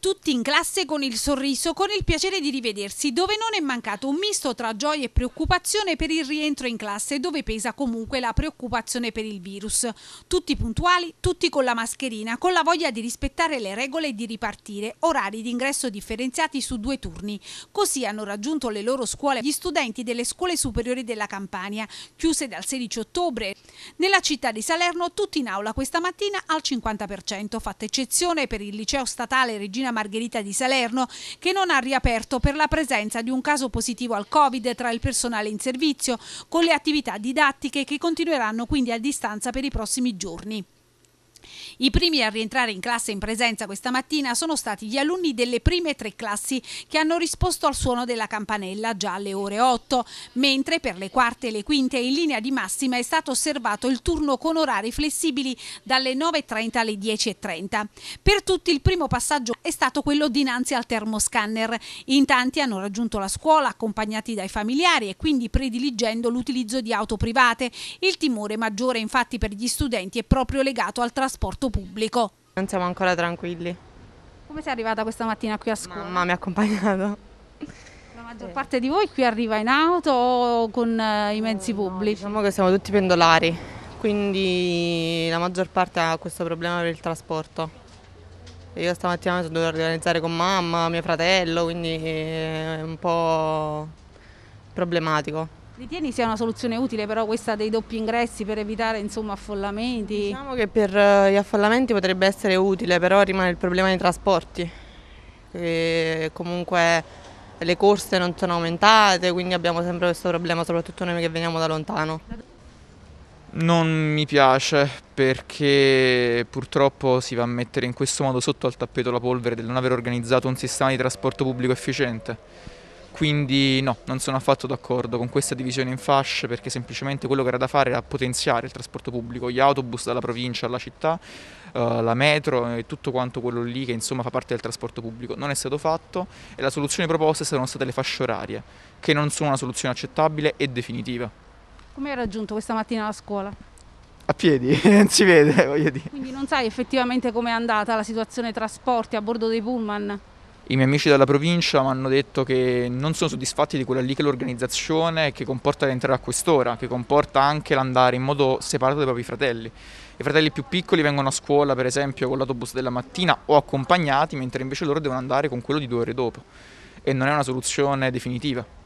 tutti in classe con il sorriso, con il piacere di rivedersi, dove non è mancato un misto tra gioia e preoccupazione per il rientro in classe, dove pesa comunque la preoccupazione per il virus. Tutti puntuali, tutti con la mascherina, con la voglia di rispettare le regole e di ripartire, orari di ingresso differenziati su due turni. Così hanno raggiunto le loro scuole gli studenti delle scuole superiori della Campania, chiuse dal 16 ottobre. Nella città di Salerno tutti in aula questa mattina al 50%, fatta eccezione per il liceo statale Regina Marina Margherita di Salerno che non ha riaperto per la presenza di un caso positivo al Covid tra il personale in servizio, con le attività didattiche che continueranno quindi a distanza per i prossimi giorni. I primi a rientrare in classe in presenza questa mattina sono stati gli alunni delle prime tre classi che hanno risposto al suono della campanella già alle ore 8, mentre per le quarte e le quinte in linea di massima è stato osservato il turno con orari flessibili dalle 9.30 alle 10.30. Per tutti il primo passaggio è stato quello dinanzi al termoscanner. In tanti hanno raggiunto la scuola accompagnati dai familiari e quindi prediligendo l'utilizzo di auto private. Il timore maggiore infatti per gli studenti è proprio legato al trasporto trasporto pubblico. Non siamo ancora tranquilli. Come sei arrivata questa mattina qui a scuola? Mamma mi ha accompagnato. La maggior parte di voi qui arriva in auto o con eh, i mezzi eh, pubblici? No, diciamo che siamo tutti pendolari, quindi la maggior parte ha questo problema per il trasporto. Io stamattina mi sono dovuta organizzare con mamma, mio fratello, quindi è un po' problematico. Ritieni sia una soluzione utile però questa dei doppi ingressi per evitare insomma, affollamenti? Diciamo che per eh, gli affollamenti potrebbe essere utile, però rimane il problema dei trasporti, che comunque le corse non sono aumentate, quindi abbiamo sempre questo problema, soprattutto noi che veniamo da lontano. Non mi piace perché purtroppo si va a mettere in questo modo sotto al tappeto la polvere del non aver organizzato un sistema di trasporto pubblico efficiente. Quindi no, non sono affatto d'accordo con questa divisione in fasce perché semplicemente quello che era da fare era potenziare il trasporto pubblico, gli autobus dalla provincia alla città, eh, la metro e tutto quanto quello lì che insomma fa parte del trasporto pubblico. Non è stato fatto e la soluzione proposta sono state le fasce orarie, che non sono una soluzione accettabile e definitiva. Come hai raggiunto questa mattina la scuola? a piedi, non si vede, voglio dire. Quindi non sai effettivamente com'è andata la situazione trasporti a bordo dei pullman? I miei amici della provincia mi hanno detto che non sono soddisfatti di quella lì che è l'organizzazione che comporta l'entrare a quest'ora, che comporta anche l'andare in modo separato dai propri fratelli. I fratelli più piccoli vengono a scuola, per esempio, con l'autobus della mattina o accompagnati, mentre invece loro devono andare con quello di due ore dopo. E non è una soluzione definitiva.